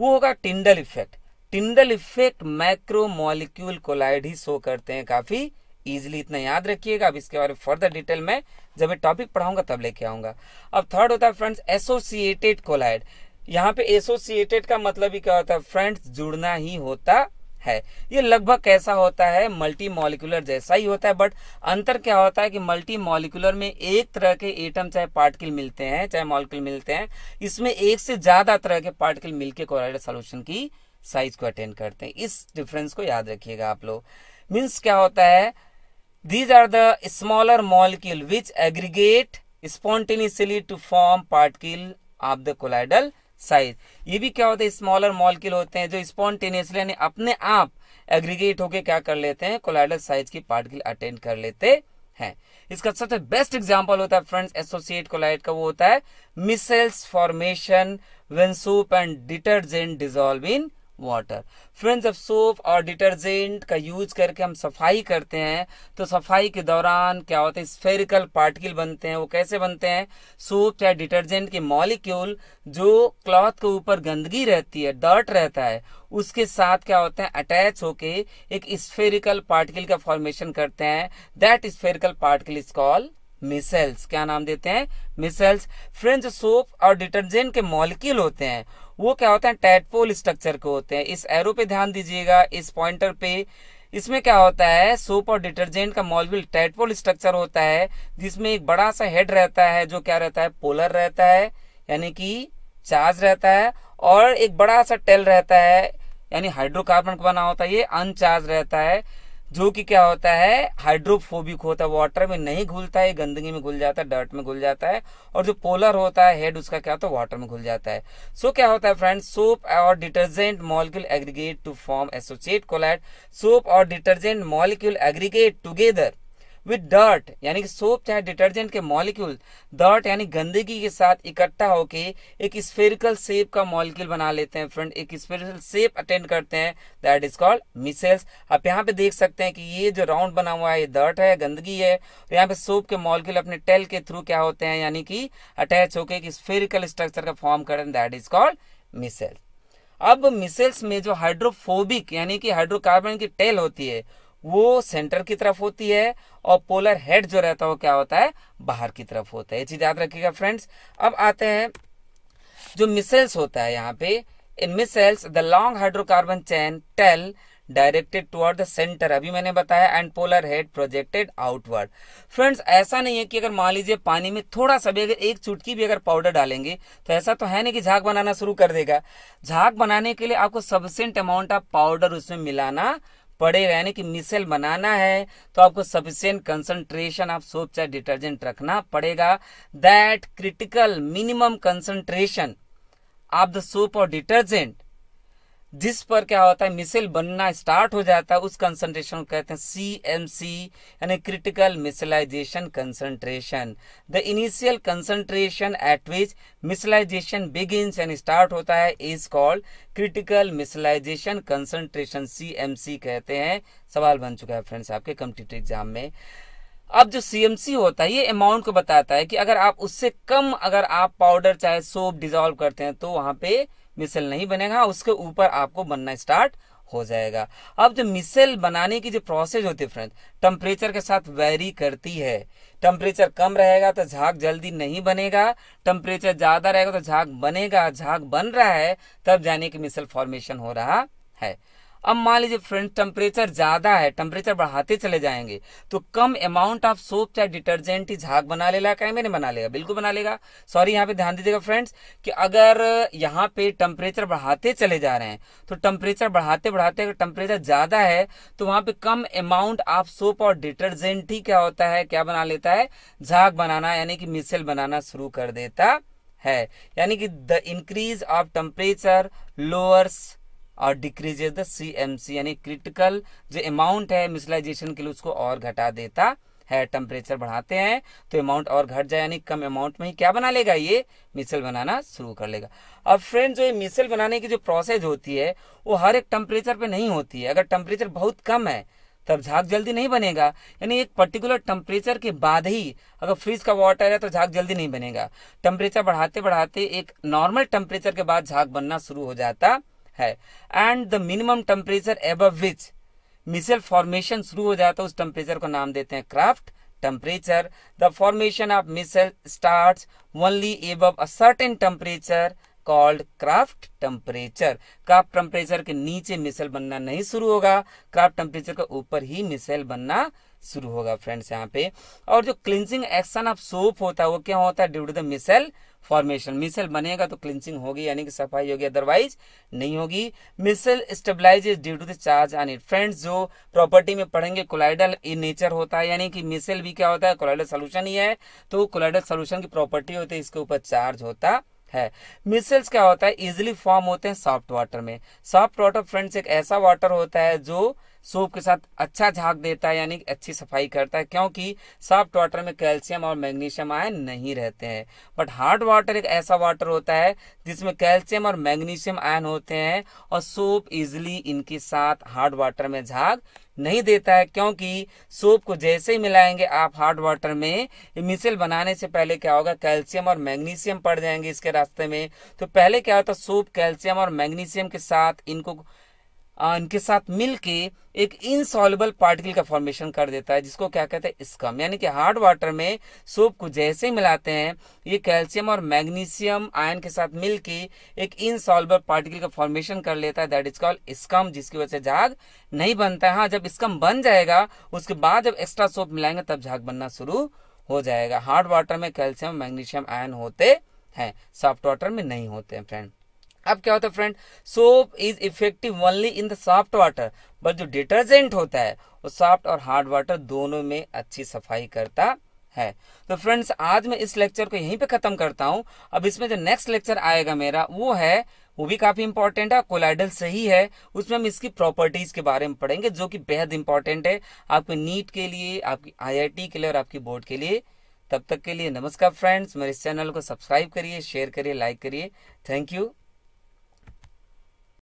वो होगा Tyndall effect Tyndall effect macro molecule colloid ही शो करते हैं काफी इजिली इतना याद रखिएगा अब इसके बारे में फर्दर डिटेल में जब मैं टॉपिक पढ़ाऊंगा तब लेके आऊंगा अब थर्ड होता है फ्रेंड्स एसोसिएटेड कोलाइड यहाँ पे एसोसिएटेड का मतलब ही क्या होता है फ्रेंड्स जुड़ना ही होता है ये लगभग कैसा होता है मल्टी मॉलिकुलर जैसा ही होता है बट अंतर क्या होता है कि मल्टी मॉलिकुलर में एक तरह के एटम चाहे पार्टिकल मिलते हैं चाहे मॉलिकुल मिलते हैं इसमें एक से ज्यादा तरह के पार्टिकल मिलकर कोलाइड सोल्यूशन की साइज को अटेंड करते हैं इस डिफरेंस को याद रखिएगा आप लोग मीन्स क्या होता है These are the smaller molecule which aggregate spontaneously to form particle of the colloidal size ये भी क्या होता है स्मॉलर मॉलिक्यूल होते हैं जो स्पॉन्टेनियसली यानी अपने आप एग्रीगेट होके क्या कर लेते हैं कोलाइडल साइज की पार्टिकल अटेंड कर लेते हैं इसका सबसे बेस्ट एग्जाम्पल होता है फ्रेंड्स एसोसिएट कोलाइड का वो होता है micelles formation soap and detergent dissolve in water friends जब सोप और डिटर्जेंट का यूज करके हम सफाई करते हैं तो सफाई के दौरान क्या होते हैं स्फेरिकल पार्टिकल बनते हैं वो कैसे बनते हैं सोप या डिटर्जेंट के मॉलिक्यूल जो क्लॉथ के ऊपर गंदगी रहती है डर्ट रहता है उसके साथ क्या होते हैं अटैच होके एक स्फेरिकल पार्टिकल का फॉर्मेशन करते हैं that spherical particle is call micelles क्या नाम देते हैं मिसेल्स फ्रेंड्स सोप और डिटर्जेंट के मॉलिक्यूल होते हैं वो क्या होते हैं टेटपोल स्ट्रक्चर के होते हैं इस एरो पे ध्यान दीजिएगा इस पॉइंटर पे इसमें क्या होता है सोप और डिटर्जेंट का मॉलविल टेटपोल स्ट्रक्चर होता है जिसमें एक बड़ा सा हेड रहता है जो क्या रहता है पोलर रहता है यानी कि चार्ज रहता है और एक बड़ा सा टेल रहता है यानी हाइड्रोकार्बन का बना होता है ये अनचार्ज रहता है जो कि क्या होता है हाइड्रोफोबिक होता है वाटर में नहीं घुलता है गंदगी में घुल जाता है डर्ट में घुल जाता है और जो पोलर होता है हेड उसका क्या होता है वाटर में घुल जाता है सो so, क्या होता है फ्रेंड सोप और detergent molecule aggregate to form associate colloid soap और detergent molecule aggregate together with dirt यानी कि सोप चाहे डिटर्जेंट के मॉलिक्यूल डर्ट यानी गंदगी के साथ इकट्ठा होकर एक स्फेरिकल शेप का मॉलिक्यूल बना लेते हैं फ्रेंड एक स्फेरिकल शेप अटेंड करते हैं दैट इज कॉल्ड मिसेल्स आप यहाँ पे देख सकते हैं कि ये जो राउंड बना हुआ है ये डर्ट है गंदगी है और यहाँ पे सोप के मॉलिक्यूल अपने टेल के थ्रू क्या होते हैं यानी कि अटैच होकर एक स्फेरिकल स्ट्रक्चर का फॉर्म करते हैं दैट इज कॉल्ड मिसेल्स अब मिसेल्स में जो हाइड्रोफोबिक यानी कि हाइड्रोकार्बन की टेल होती है वो सेंटर की तरफ होती है और पोलर हेड जो रहता है वो क्या होता है बाहर की तरफ होता है ये चीज याद रखिएगा फ्रेंड्स अब आते हैं जो मिसाइल्स होता है यहाँ पे in micelles the long hydrocarbon chain tail directed toward the centre अभी मैंने बताया and polar head projected outward friends ऐसा नहीं है कि अगर मान लीजिए पानी में थोड़ा सा भी अगर एक चुटकी भी अगर पाउडर डालेंगे तो ऐसा तो है नहीं कि झाग बनाना शुरू कर देगा झाग बनाने के लिए आपको सफिशियंट अमाउंट ऑफ पाउडर उसमें मिलाना पड़ेगा यानी कि मिसल बनाना है तो आपको सफिशियंट कंसंट्रेशन ऑफ सोप चाहे डिटर्जेंट रखना पड़ेगा that critical minimum concentration of the soap और डिटर्जेंट जिस पर क्या होता है मिसाइल बनना स्टार्ट हो जाता है उस कंसंट्रेशन को कहते हैं सी एम सी यानी critical micellization concentration the initial concentration at which micellization begins यानी स्टार्ट होता है is called critical micellization concentration C M C कहते हैं सवाल बन चुका है फ्रेंड्स आपके कम्पिटेटिव एग्जाम में अब जो सीएमसी होता है ये अमाउंट को बताता है कि अगर आप उससे कम अगर आप पाउडर चाहे सोप डिजोल्व करते हैं तो वहां पे मिसल नहीं बनेगा उसके ऊपर आपको बनना स्टार्ट हो जाएगा अब जो मिसल बनाने की जो प्रोसेस होती है फ्रेंड टेम्परेचर के साथ वेरी करती है टेम्परेचर कम रहेगा तो झाग जल्दी नहीं बनेगा टेम्परेचर ज्यादा रहेगा तो झाग बनेगा झाग बन रहा है तब जाने की मिसल फॉर्मेशन हो रहा है अब मान लीजिए फ्रेंड टेम्परेचर ज्यादा है टेम्परेचर बढ़ाते चले जाएंगे तो कम अमाउंट ऑफ सोप चाहे डिटर्जेंट ही झाग बना लेगा कैमे मैंने बना लेगा बिल्कुल बना लेगा सॉरी यहाँ पे ध्यान दीजिएगा फ्रेंड्स कि अगर यहाँ पे टेम्परेचर बढ़ाते चले जा रहे हैं तो टेम्परेचर बढ़ाते बढ़ाते अगर टेम्परेचर ज्यादा है तो वहां पे कम अमाउंट ऑफ सोप और डिटर्जेंट ही क्या होता है क्या बना लेता है झाग बनाना यानी कि मिसल बनाना शुरू कर देता है यानी कि the increase of temperature lowers और decreases the C M C यानी क्रिटिकल जो अमाउंट है मिसलाइजेशन के लिए उसको और घटा देता है टेम्परेचर बढ़ाते हैं तो अमाउंट और घट जाए यानी कम अमाउंट में ही क्या बना लेगा ये मिसल बनाना शुरू कर लेगा अब फ्रेंड जो ये मिसल बनाने की जो प्रोसेस होती है वो हर एक टेम्परेचर पे नहीं होती है अगर टेम्परेचर बहुत कम है तब झाग जल्दी नहीं बनेगा यानी एक पर्टिकुलर टेम्परेचर के बाद ही अगर फ्रिज का वाटर है तो झाग जल्दी नहीं बनेगा टेम्परेचर बढ़ाते बढ़ाते एक नॉर्मल टेम्परेचर के बाद झाग बनना शुरू हो जाता है एंड द मिनिमम टेम्परेचर एब विच मिसल फॉर्मेशन शुरू हो जाता है उस टेम्परेचर को नाम देते हैं Krafft temperature the formation of micelle start only above a certain temperature called Krafft temperature Krafft temperature के नीचे मिसल बनना नहीं शुरू होगा क्राफ्ट टेम्परेचर के ऊपर ही मिसाइल बनना शुरू होगा फ्रेंड्स यहाँ पे और जो क्लिनिंग एक्शन ऑफ सोप होता है वो क्या होता है due to the micelle formation micelle बनेगा तो क्लिंसिंग होगी यानी कि सफाई होगी अदरवाइज नहीं होगी micelle stabilize due to the charge on it friends जो प्रॉपर्टी में पढ़ेंगे कोलाइडल इन नेचर होता है यानी कि मिसल भी क्या होता है कोलाइडल सोल्यूशन ही है तो कोलाइडल सोल्यूशन की प्रॉपर्टी होती है इसके ऊपर चार्ज होता है मिसल्स क्या होता है इजिली फॉर्म होते हैं सॉफ्ट वाटर में सॉफ्ट वाटर फ्रेंड्स एक ऐसा वाटर होता है जो सोप के साथ अच्छा झाग देता है यानी अच्छी सफाई करता है क्योंकि सॉफ्ट वाटर में कैल्शियम और मैग्नीशियम आयन नहीं रहते हैं बट हार्ड वाटर एक ऐसा वाटर होता है जिसमें कैल्शियम और मैग्नीशियम आयन होते हैं और सोप इजिली इनके साथ हार्ड वाटर में झाग नहीं देता है क्योंकि सोप को जैसे ही मिलाएंगे आप हार्ड वाटर में मिसल बनाने से पहले क्या होगा कैल्शियम और मैग्नीशियम पड़ जाएंगे इसके रास्ते में तो पहले क्या होता सोप कैल्शियम और मैग्नीशियम के साथ इनको इनके साथ मिलके एक इनसॉल्युबल पार्टिकल का फॉर्मेशन कर देता है जिसको क्या कहते हैं स्कम यानी कि हार्ड वाटर में सोप को जैसे ही मिलाते हैं ये कैल्शियम और मैग्नीशियम आयन के साथ मिलके एक इनसॉल्युबल पार्टिकल का फॉर्मेशन कर लेता है दैट इज कॉल्ड स्कम जिसकी वजह से झाग नहीं बनता है हाँ जब स्कम बन जाएगा उसके बाद जब एक्स्ट्रा सोप मिलाएंगे तब झाग बनना शुरू हो जाएगा हार्ड वाटर में कैल्शियम मैग्नीशियम आयन होते हैं सॉफ्ट वाटर में नहीं होते हैं फ्रेंड अब क्या होता है friend soap is effective only in the soft water but जो डिटर्जेंट होता है वो सॉफ्ट और हार्ड वाटर दोनों में अच्छी सफाई करता है तो फ्रेंड्स आज मैं इस लेक्चर को यहीं पे खत्म करता हूं अब इसमें जो नेक्स्ट लेक्चर आएगा मेरा वो है वो भी काफी इंपॉर्टेंट है कोलाइडल सही है उसमें हम इसकी प्रॉपर्टीज के बारे में पढ़ेंगे जो कि बेहद इंपॉर्टेंट है आपके नीट के लिए आपकी आईआईटी के लिए और आपकी बोर्ड के लिए तब तक के लिए नमस्कार फ्रेंड्स मेरे इस चैनल को सब्सक्राइब करिए शेयर करिए लाइक करिए थैंक यू